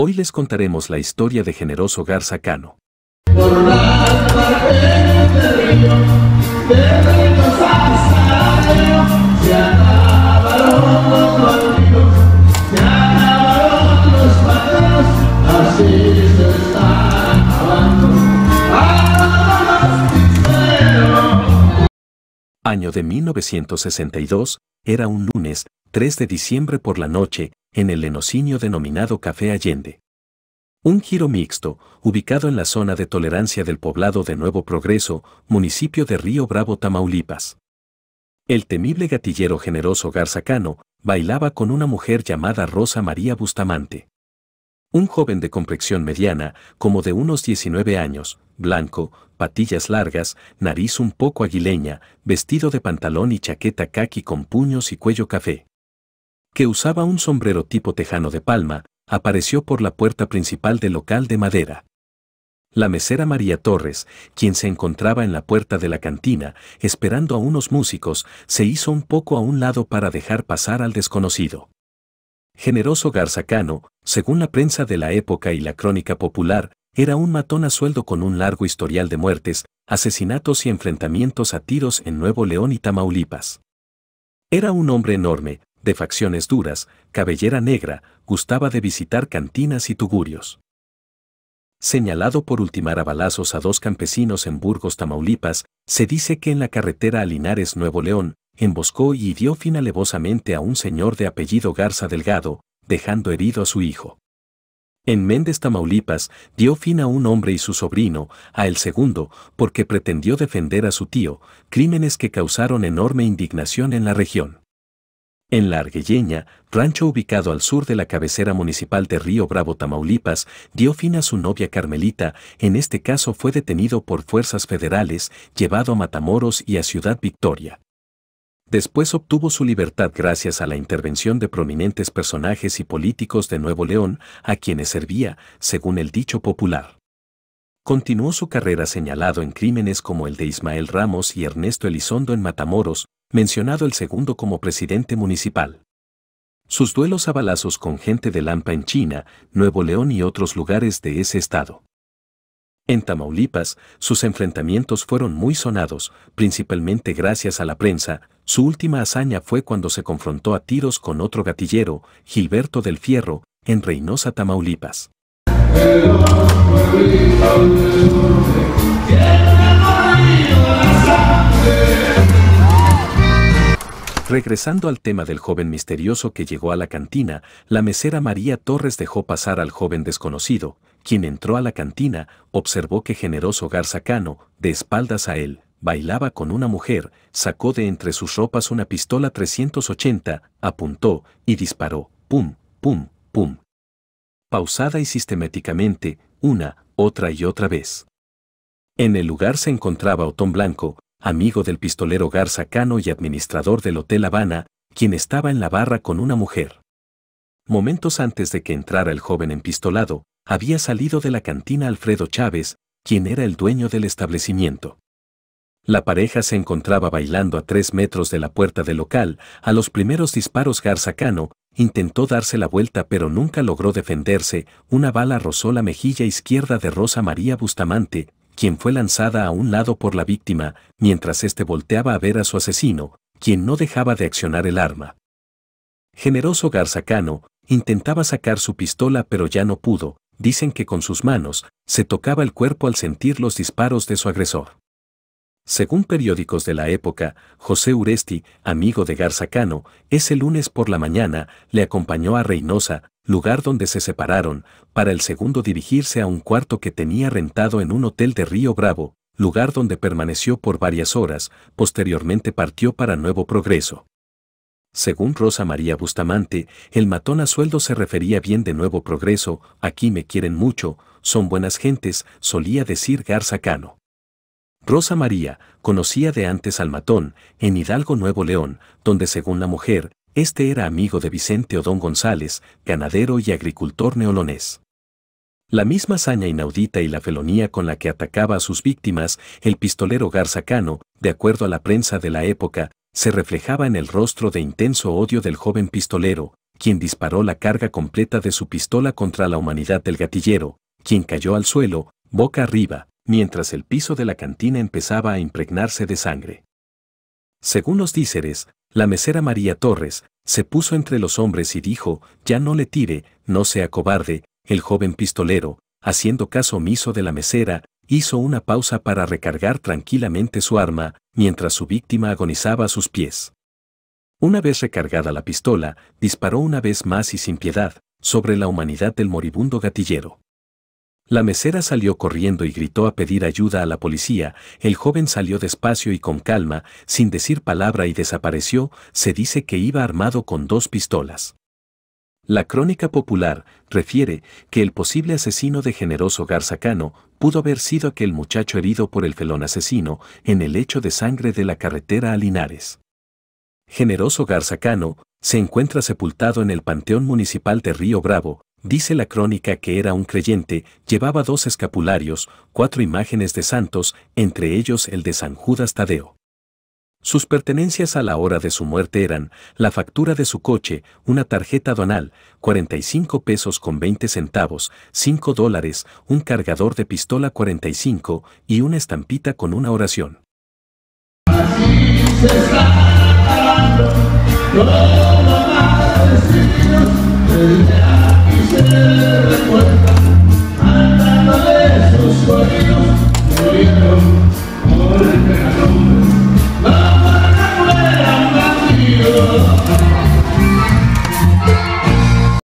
Hoy les contaremos la historia de Generoso Garza Cano. Año de 1962, era un lunes, 3 de diciembre por la noche, en el lenocinio denominado Café Allende. Un giro mixto, ubicado en la zona de tolerancia del poblado de Nuevo Progreso, municipio de Río Bravo, Tamaulipas. El temible gatillero generoso Garzacano bailaba con una mujer llamada Rosa María Bustamante. Un joven de complexión mediana, como de unos 19 años, blanco, patillas largas, nariz un poco aguileña, vestido de pantalón y chaqueta caqui con puños y cuello café que usaba un sombrero tipo tejano de palma, apareció por la puerta principal del local de madera. La mesera María Torres, quien se encontraba en la puerta de la cantina, esperando a unos músicos, se hizo un poco a un lado para dejar pasar al desconocido. Generoso Garzacano, según la prensa de la época y la crónica popular, era un matón a sueldo con un largo historial de muertes, asesinatos y enfrentamientos a tiros en Nuevo León y Tamaulipas. Era un hombre enorme, de facciones duras, cabellera negra, gustaba de visitar cantinas y tugurios. Señalado por ultimar a balazos a dos campesinos en Burgos, Tamaulipas, se dice que en la carretera a Linares, Nuevo León, emboscó y dio fin alevosamente a un señor de apellido Garza Delgado, dejando herido a su hijo. En Méndez, Tamaulipas, dio fin a un hombre y su sobrino, a el segundo, porque pretendió defender a su tío, crímenes que causaron enorme indignación en la región. En La Arguelleña, rancho ubicado al sur de la cabecera municipal de Río Bravo, Tamaulipas, dio fin a su novia Carmelita, en este caso fue detenido por fuerzas federales, llevado a Matamoros y a Ciudad Victoria. Después obtuvo su libertad gracias a la intervención de prominentes personajes y políticos de Nuevo León, a quienes servía, según el dicho popular. Continuó su carrera señalado en crímenes como el de Ismael Ramos y Ernesto Elizondo en Matamoros, mencionado el segundo como presidente municipal. Sus duelos a balazos con gente de Lampa en China, Nuevo León y otros lugares de ese estado. En Tamaulipas, sus enfrentamientos fueron muy sonados, principalmente gracias a la prensa. Su última hazaña fue cuando se confrontó a tiros con otro gatillero, Gilberto del Fierro, en Reynosa, Tamaulipas. Regresando al tema del joven misterioso que llegó a la cantina, la mesera María Torres dejó pasar al joven desconocido, quien entró a la cantina, observó que generoso Garzacano, de espaldas a él, bailaba con una mujer, sacó de entre sus ropas una pistola 380, apuntó y disparó, pum, pum, pum. Pausada y sistemáticamente, una, otra y otra vez. En el lugar se encontraba Otón Blanco, amigo del pistolero Garza Cano y administrador del Hotel Habana, quien estaba en la barra con una mujer. Momentos antes de que entrara el joven empistolado, había salido de la cantina Alfredo Chávez, quien era el dueño del establecimiento. La pareja se encontraba bailando a tres metros de la puerta del local. A los primeros disparos Garza Cano intentó darse la vuelta pero nunca logró defenderse. Una bala rozó la mejilla izquierda de Rosa María Bustamante, quien fue lanzada a un lado por la víctima, mientras éste volteaba a ver a su asesino, quien no dejaba de accionar el arma. Generoso Garzacano intentaba sacar su pistola pero ya no pudo, dicen que con sus manos se tocaba el cuerpo al sentir los disparos de su agresor. Según periódicos de la época, José Uresti, amigo de Garzacano, ese lunes por la mañana le acompañó a Reynosa, lugar donde se separaron, para el segundo dirigirse a un cuarto que tenía rentado en un hotel de Río Bravo, lugar donde permaneció por varias horas, posteriormente partió para Nuevo Progreso. Según Rosa María Bustamante, el matón a sueldo se refería bien de Nuevo Progreso, aquí me quieren mucho, son buenas gentes, solía decir Cano. Rosa María conocía de antes al matón, en Hidalgo Nuevo León, donde según la mujer, este era amigo de Vicente Odón González, ganadero y agricultor neolonés. La misma hazaña inaudita y la felonía con la que atacaba a sus víctimas, el pistolero Garzacano, de acuerdo a la prensa de la época, se reflejaba en el rostro de intenso odio del joven pistolero, quien disparó la carga completa de su pistola contra la humanidad del gatillero, quien cayó al suelo, boca arriba, mientras el piso de la cantina empezaba a impregnarse de sangre. Según los díceres, la mesera María Torres se puso entre los hombres y dijo, ya no le tire, no sea cobarde, el joven pistolero, haciendo caso omiso de la mesera, hizo una pausa para recargar tranquilamente su arma, mientras su víctima agonizaba a sus pies. Una vez recargada la pistola, disparó una vez más y sin piedad, sobre la humanidad del moribundo gatillero. La mesera salió corriendo y gritó a pedir ayuda a la policía, el joven salió despacio y con calma, sin decir palabra y desapareció, se dice que iba armado con dos pistolas. La crónica popular refiere que el posible asesino de Generoso Garzacano pudo haber sido aquel muchacho herido por el felón asesino en el hecho de sangre de la carretera a Linares. Generoso Garzacano se encuentra sepultado en el Panteón Municipal de Río Bravo, Dice la crónica que era un creyente, llevaba dos escapularios, cuatro imágenes de santos, entre ellos el de San Judas Tadeo. Sus pertenencias a la hora de su muerte eran la factura de su coche, una tarjeta donal, 45 pesos con 20 centavos, 5 dólares, un cargador de pistola 45 y una estampita con una oración. Thank you.